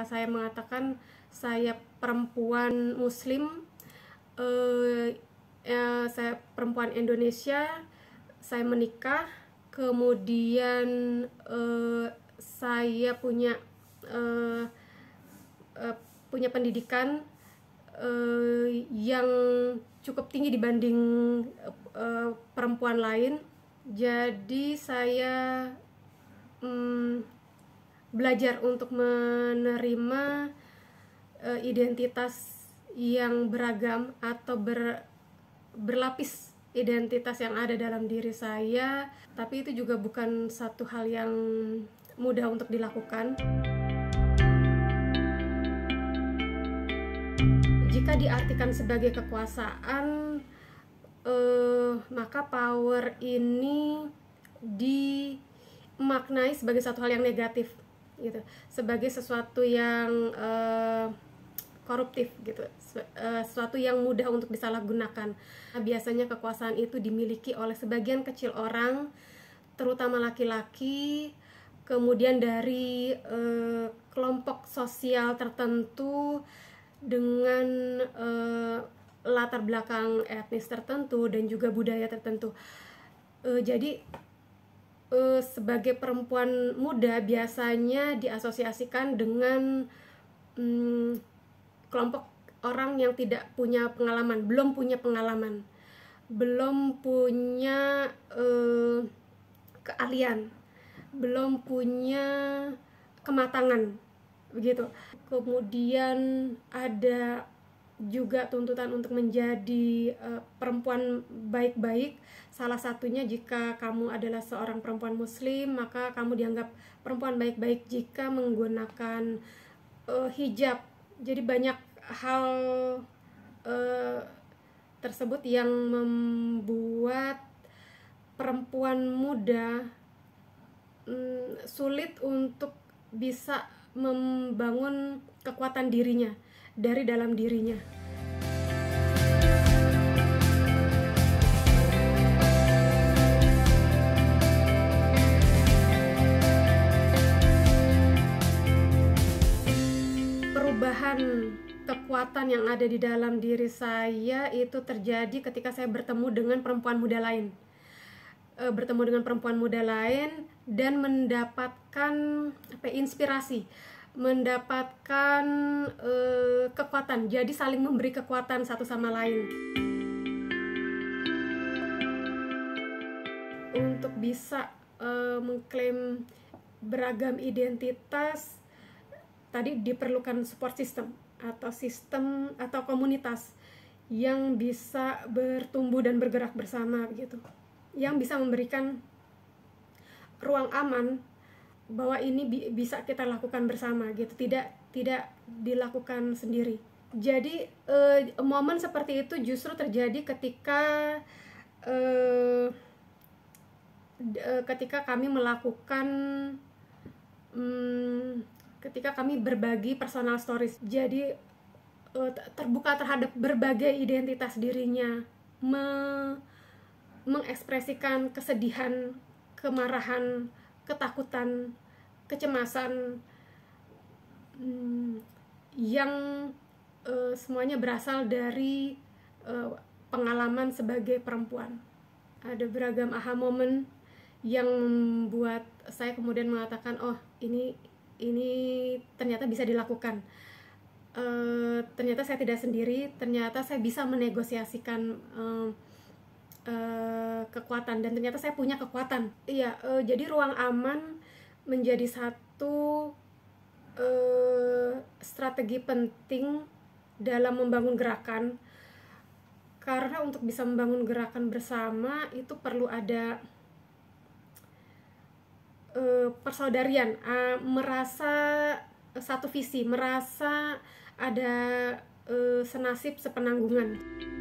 ketika saya mengatakan saya perempuan muslim eh, eh, saya perempuan Indonesia saya menikah kemudian eh, saya punya eh, eh, punya pendidikan eh, yang cukup tinggi dibanding eh, perempuan lain jadi saya hmm, belajar untuk menerima uh, identitas yang beragam atau ber, berlapis identitas yang ada dalam diri saya tapi itu juga bukan satu hal yang mudah untuk dilakukan jika diartikan sebagai kekuasaan eh, maka power ini dimaknai sebagai satu hal yang negatif gitu sebagai sesuatu yang uh, koruptif gitu eh, sesuatu yang mudah untuk disalahgunakan nah, biasanya kekuasaan itu dimiliki oleh sebagian kecil orang terutama laki-laki kemudian dari uh, kelompok sosial tertentu dengan uh, latar belakang etnis tertentu dan juga budaya tertentu uh, jadi uh, sebagai perempuan muda biasanya diasosiasikan dengan um, kelompok orang yang tidak punya pengalaman, belum punya pengalaman, belum punya uh, keahlian, belum punya kematangan, begitu. Kemudian ada juga tuntutan untuk menjadi uh, perempuan baik-baik. Salah satunya jika kamu adalah seorang perempuan muslim, maka kamu dianggap perempuan baik-baik jika menggunakan uh, hijab. Jadi banyak hal uh, tersebut yang membuat perempuan muda um, sulit untuk bisa membangun kekuatan dirinya dari dalam dirinya. Perubahan kekuatan yang ada di dalam diri saya itu terjadi ketika saya bertemu dengan perempuan muda lain e, bertemu dengan perempuan muda lain dan mendapatkan apa ya, inspirasi mendapatkan uh, kekuatan. Jadi saling memberi kekuatan satu sama lain. Untuk bisa uh, mengklaim beragam identitas tadi diperlukan support system atau sistem atau komunitas yang bisa bertumbuh dan bergerak bersama gitu yang bisa memberikan ruang aman bahwa ini bi bisa kita lakukan bersama gitu tidak tidak dilakukan sendiri jadi uh, momen seperti itu justru terjadi ketika uh, uh, ketika kami melakukan um, ketika kami berbagi personal stories jadi uh, terbuka terhadap berbagai identitas dirinya me mengekspresikan kesedihan kemarahan ketakutan, kecemasan hmm, yang uh, semuanya berasal dari uh, pengalaman sebagai perempuan. Ada beragam aha moment yang membuat saya kemudian mengatakan, oh ini ini ternyata bisa dilakukan. E, ternyata saya tidak sendiri, ternyata saya bisa menegosiasikan e, Eh, kekuatan dan ternyata saya punya kekuatan iya uh, jadi ruang aman menjadi satu uh, strategi penting dalam membangun gerakan karena untuk bisa membangun gerakan bersama itu perlu ada uh, persaudarian uh, merasa satu visi merasa ada uh, senasib sepenanggungan.